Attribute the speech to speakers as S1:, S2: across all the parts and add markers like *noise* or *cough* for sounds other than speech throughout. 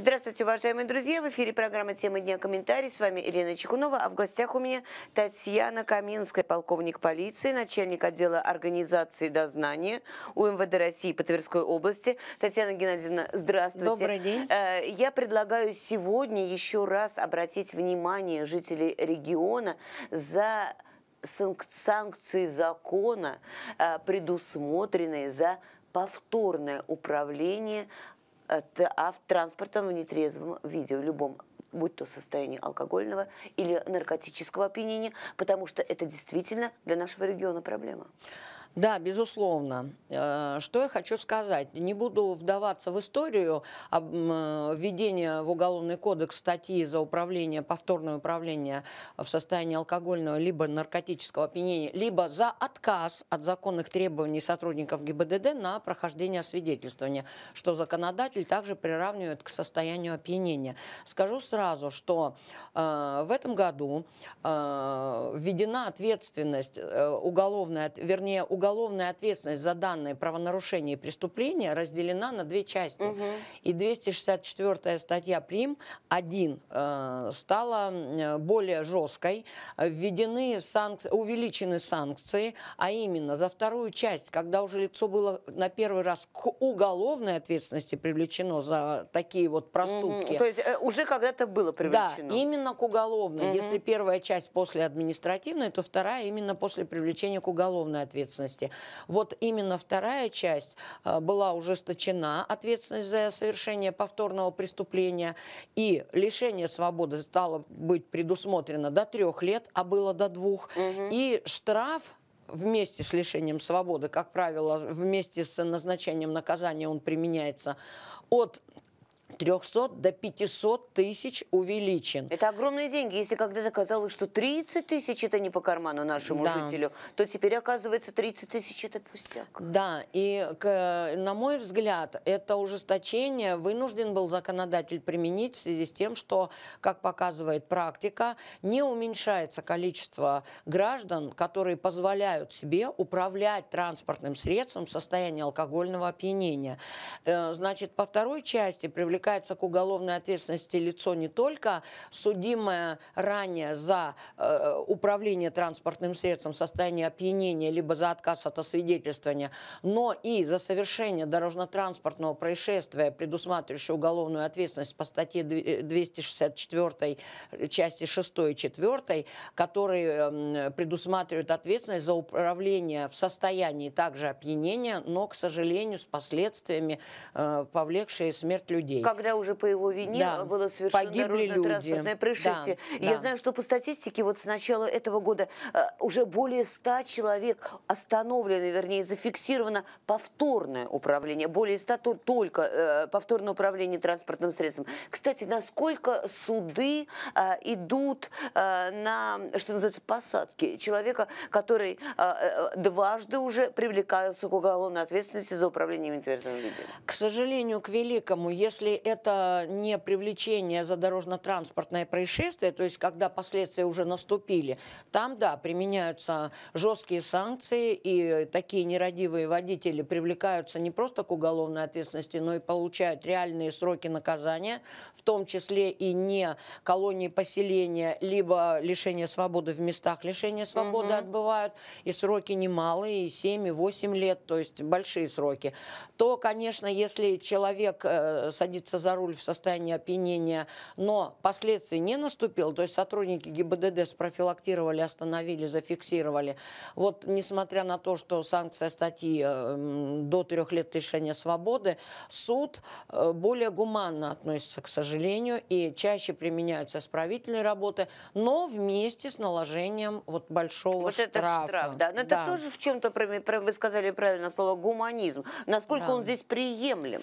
S1: Здравствуйте, уважаемые друзья. В эфире программа «Тема дня. Комментарий». С вами Ирина Чекунова. А в гостях у меня Татьяна Каминская, полковник полиции, начальник отдела организации дознания УМВД России по Тверской области. Татьяна Геннадьевна, здравствуйте. Добрый день. Э, я предлагаю сегодня еще раз обратить внимание жителей региона за санкции закона, э, предусмотренные за повторное управление а транспортом в нетрезвом виде, в любом будь то состояние алкогольного или наркотического опьянения, потому что это действительно
S2: для нашего региона проблема. Да, безусловно. Э, что я хочу сказать? Не буду вдаваться в историю э, введения в Уголовный кодекс статьи за управление, повторное управление в состоянии алкогольного либо наркотического опьянения, либо за отказ от законных требований сотрудников ГИБДД на прохождение освидетельствования, что законодатель также приравнивает к состоянию опьянения. Скажу сразу, что э, в этом году введена ответственность уголовная, вернее, уголовная уголовная ответственность за данное правонарушение и преступления разделена на две части. Угу. И 264 статья ПРИМ 1 э, стала э, более жесткой. Введены санкции, увеличены санкции, а именно за вторую часть, когда уже лицо было на первый раз к уголовной ответственности привлечено за такие вот проступки. Угу. То есть э,
S1: уже когда-то было привлечено? Да,
S2: именно к уголовной. Угу. Если первая часть после административной, то вторая именно после привлечения к уголовной ответственности ответственности. Вот именно вторая часть э, была ужесточена, ответственность за совершение повторного преступления, и лишение свободы стало быть предусмотрено до трех лет, а было до двух, угу. и штраф вместе с лишением свободы, как правило, вместе с назначением наказания он применяется от 300 до 500 тысяч увеличен. Это огромные деньги. Если когда-то казалось, что 30 тысяч это не по карману нашему да. жителю,
S1: то теперь оказывается 30 тысяч это пустяк.
S2: Да, и на мой взгляд, это ужесточение вынужден был законодатель применить в связи с тем, что, как показывает практика, не уменьшается количество граждан, которые позволяют себе управлять транспортным средством в состоянии алкогольного опьянения. Э, значит, по второй части привлекательности привлекается к уголовной ответственности лицо не только судимое ранее за э, управление транспортным средством в состоянии опьянения, либо за отказ от освидетельствования, но и за совершение дорожно-транспортного происшествия, предусматривающего уголовную ответственность по статье 264 э, э, части 6 и 4, которые эм, предусматривают ответственность за управление в состоянии также опьянения, но, к сожалению, с последствиями, э, повлекшие смерть людей
S1: когда уже по его вине да. было совершено дорожно-транспортное происшествие. Да, Я да. знаю, что по статистике вот с начала этого года э, уже более 100 человек остановлено, вернее, зафиксировано повторное управление. Более 100 только э, повторное управление транспортным средством. Кстати, насколько суды э, идут э, на, что называется, посадки человека, который дважды уже привлекается к уголовной ответственности за управление инвентаризованным
S2: К сожалению, к великому, если это не привлечение за дорожно-транспортное происшествие, то есть когда последствия уже наступили, там, да, применяются жесткие санкции, и такие нерадивые водители привлекаются не просто к уголовной ответственности, но и получают реальные сроки наказания, в том числе и не колонии поселения, либо лишение свободы в местах лишения свободы угу. отбывают, и сроки немалые, и 7, и 8 лет, то есть большие сроки. То, конечно, если человек э, садится садится за руль в состоянии опьянения, но последствий не наступило, то есть сотрудники ГИБДД спрофилактировали, остановили, зафиксировали. Вот несмотря на то, что санкция статьи э, до трех лет лишения свободы, суд э, более гуманно относится, к сожалению, и чаще применяются исправительные работы, но вместе с наложением вот большого вот штрафа. Вот этот штраф, да. Но да. это
S1: тоже в чем-то, вы сказали правильно слово, гуманизм. Насколько да. он здесь
S2: приемлем?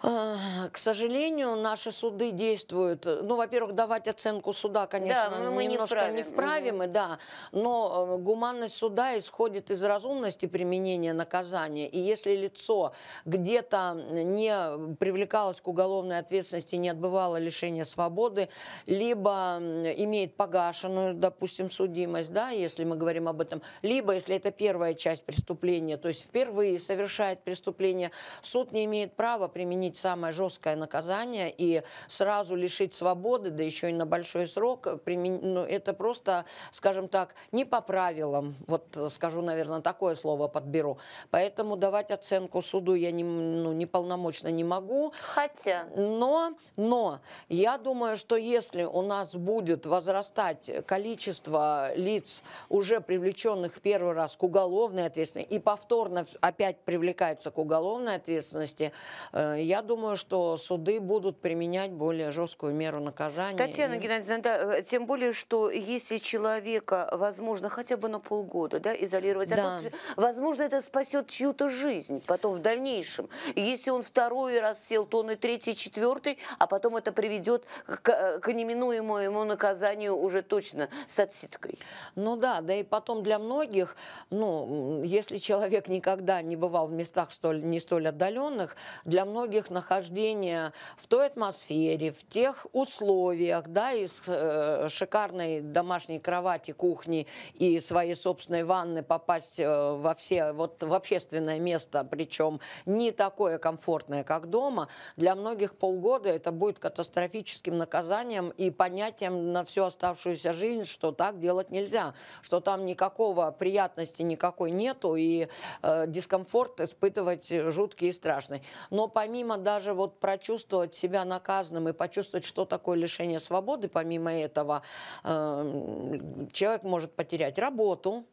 S2: А, к сожалению, наши суды действуют. Э, ну, во-первых, давать оценку суда, конечно, да, ну, мы немножко не вправе, мы, да. Но э, гуманность суда исходит из разумности применения наказания. И если лицо где-то не привлекалось к уголовной ответственности, не отбывало лишения свободы, либо имеет погашенную, допустим, судимость, да, если мы говорим об этом, либо, если это первая часть преступления, то есть впервые совершает преступление, суд не имеет права применить применить самое жесткое наказание и сразу лишить свободы, да еще и на большой срок, э, примен... ну, это просто, скажем так, не по правилам. Вот э, скажу, наверное, такое слово подберу. Поэтому давать оценку суду я не, ну, неполномочно не могу. Хотя. Но, но я думаю, что если у нас будет возрастать количество лиц, уже привлеченных первый раз к уголовной ответственности, и повторно опять привлекаются к уголовной ответственности, э, я я думаю, что суды будут применять более жесткую меру наказания. Татьяна и...
S1: Геннадьевна, да, э, тем более, что если человека, возможно, хотя бы на полгода да, изолировать, а да. а тут, возможно, это спасет чью-то жизнь потом в дальнейшем. Если он второй раз сел, то он и третий, и четвертый, а потом это приведет к,
S2: к неминуемому ему наказанию уже точно с отсидкой. Ну да, да и потом для многих, ну, если человек никогда не бывал в местах столь, не столь отдаленных, для многих их нахождение в той атмосфере, в тех условиях, да, из э, шикарной домашней кровати, кухни и своей собственной ванны попасть э, во все, вот в общественное место, причем не такое комфортное, как дома, для многих полгода это будет катастрофическим наказанием и понятием на всю оставшуюся жизнь, что так делать нельзя, что там никакого приятности никакой нету и э, дискомфорт испытывать жуткий и страшный. Но помимо даже вот прочувствовать себя наказанным и почувствовать, что такое лишение свободы, помимо этого, эм, человек может потерять работу,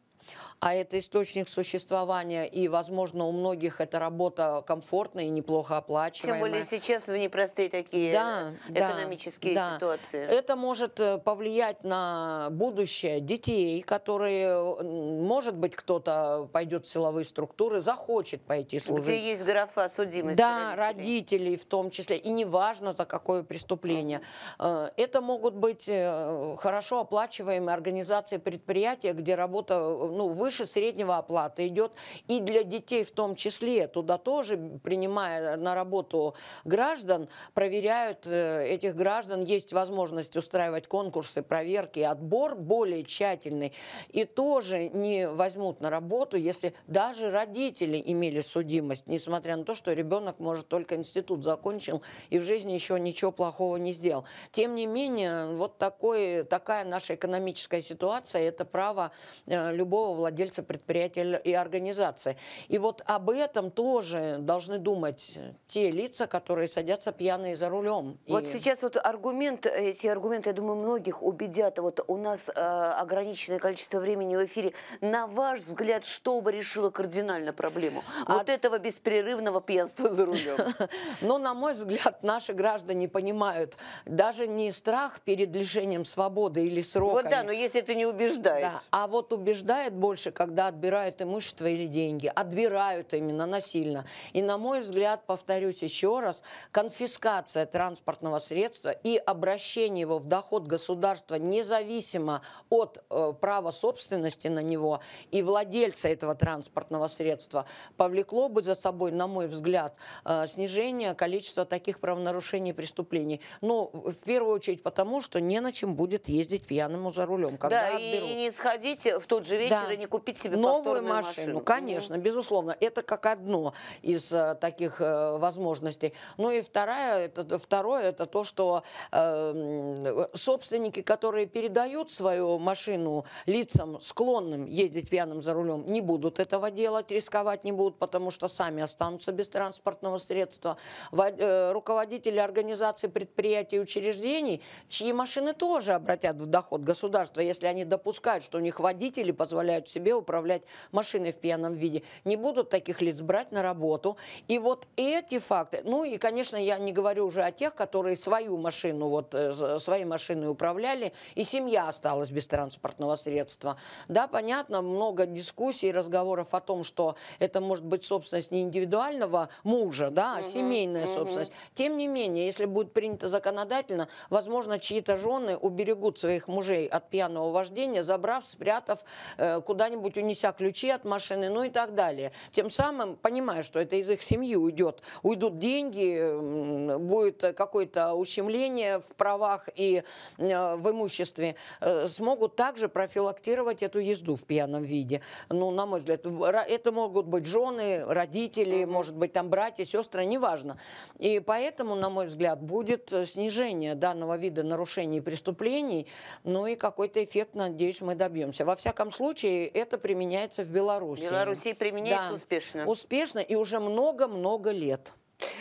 S2: а это источник существования, и, возможно, у многих эта работа комфортная и неплохо оплачиваемая. Тем более
S1: сейчас в непростые такие да, экономические да, ситуации. Это
S2: может э, повлиять на будущее детей, которые, может быть, кто-то пойдет в силовые структуры, захочет пойти служить. Где есть графа судимости Да, родителей, родителей в том числе, и неважно, за какое преступление. Э, это могут быть э, хорошо оплачиваемые организации предприятия, где работа, ну, вы выше среднего оплата идет. И для детей в том числе. Туда тоже, принимая на работу граждан, проверяют э, этих граждан. Есть возможность устраивать конкурсы, проверки, отбор более тщательный. И тоже не возьмут на работу, если даже родители имели судимость, несмотря на то, что ребенок, может, только институт закончил и в жизни еще ничего плохого не сделал. Тем не менее, вот такой, такая наша экономическая ситуация, это право э, любого владельца владельца предприятия и организации. И вот об этом тоже должны думать те лица, которые садятся пьяные за рулем. Вот и... сейчас вот аргумент, эти
S1: аргументы, я думаю, многих убедят. Вот у нас э, ограниченное количество времени в эфире. На ваш взгляд, что бы решило кардинально проблему? А вот От... этого беспрерывного пьянства за рулем.
S2: *laughs* Но, на мой взгляд, наши граждане понимают даже не страх перед лишением свободы или срока. Вот да, но если это не убеждает. Да, а вот убеждает больше больше, когда отбирают имущество или деньги. Отбирают именно насильно. И, на мой взгляд, повторюсь еще раз, конфискация транспортного средства и обращение его в доход государства независимо от э, права собственности на него и владельца этого транспортного средства повлекло бы за собой, на мой взгляд, э, снижение количества таких правонарушений и преступлений. Но в первую очередь потому, что не на чем будет ездить пьяному за рулем. Когда да, отберут. и
S1: не сходите в тот же вечер да. и не купить себе новую машину. машину. Ну, конечно,
S2: mm безусловно, это как одно из э, таких э, возможностей. Ну и вторая, это, второе, это то, что э, собственники, которые передают свою машину лицам, склонным ездить пьяным за рулем, не будут этого делать, рисковать не будут, потому что сами останутся без транспортного средства. Э, руководители организаций, предприятий, учреждений, чьи машины тоже обратят в доход государства, если они допускают, что у них водители позволяют себе себе управлять машиной в пьяном виде. Не будут таких лиц брать на работу. И вот эти факты, ну и, конечно, я не говорю уже о тех, которые свою машину, вот э, своей машиной управляли, и семья осталась без транспортного средства. Да, понятно, много дискуссий, разговоров о том, что это может быть собственность не индивидуального мужа, да, а угу, семейная угу. собственность. Тем не менее, если будет принято законодательно, возможно, чьи-то жены уберегут своих мужей от пьяного вождения, забрав, спрятав э, куда-нибудь куда-нибудь унеся ключи от машины, ну и так далее. Тем самым, понимая, что это из их семьи уйдет, уйдут деньги, будет какое-то ущемление в правах и э, в имуществе, э, смогут также профилактировать эту езду в пьяном виде. Ну, на мой взгляд, это могут быть жены, родители, угу. может быть, там братья, сестры, неважно. И поэтому, на мой взгляд, будет э, снижение данного вида нарушений и преступлений, ну и какой-то эффект, надеюсь, мы добьемся. Во всяком случае, это это применяется в Беларуси. В Беларуси применяется да. успешно. Успешно и уже много-много лет.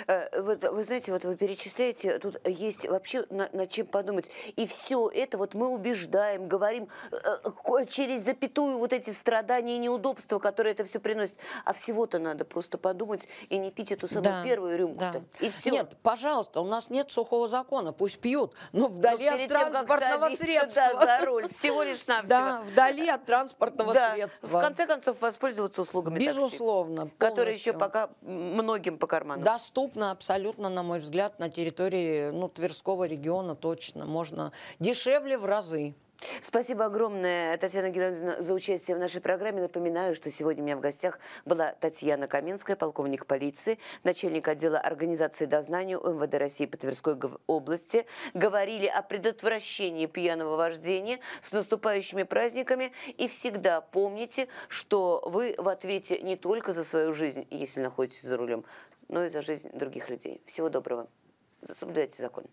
S1: Э, вот, вы знаете, вот вы перечисляете, тут есть вообще на, чем подумать. И все это вот мы убеждаем, говорим э, через запятую вот эти страдания и неудобства, которые это все приносит. А всего-то надо просто подумать и не пить эту самую да, первую
S2: рюмку-то. Да. И все. Нет, пожалуйста, у нас нет сухого закона, пусть пьют, но вдали но от транспортного тем, средства. Да, за руль, всего лишь *laughs* навсего. Да, вдали от транспортного да.
S1: средства. В конце концов, воспользоваться услугами Безусловно, такси, которые еще пока многим по карману. Да,
S2: доступно абсолютно, на мой взгляд, на территории ну, Тверского региона точно. Можно дешевле в разы. Спасибо огромное, Татьяна Геннадьевна, за участие в нашей
S1: программе. Напоминаю, что сегодня у меня в гостях была Татьяна Каминская, полковник полиции, начальник отдела организации дознания МВД России по Тверской области. Говорили о предотвращении пьяного вождения с наступающими праздниками. И всегда помните, что вы в ответе не только за свою жизнь, если находитесь за рулем, но и за жизнь других людей. Всего доброго. Соблюдайте закон.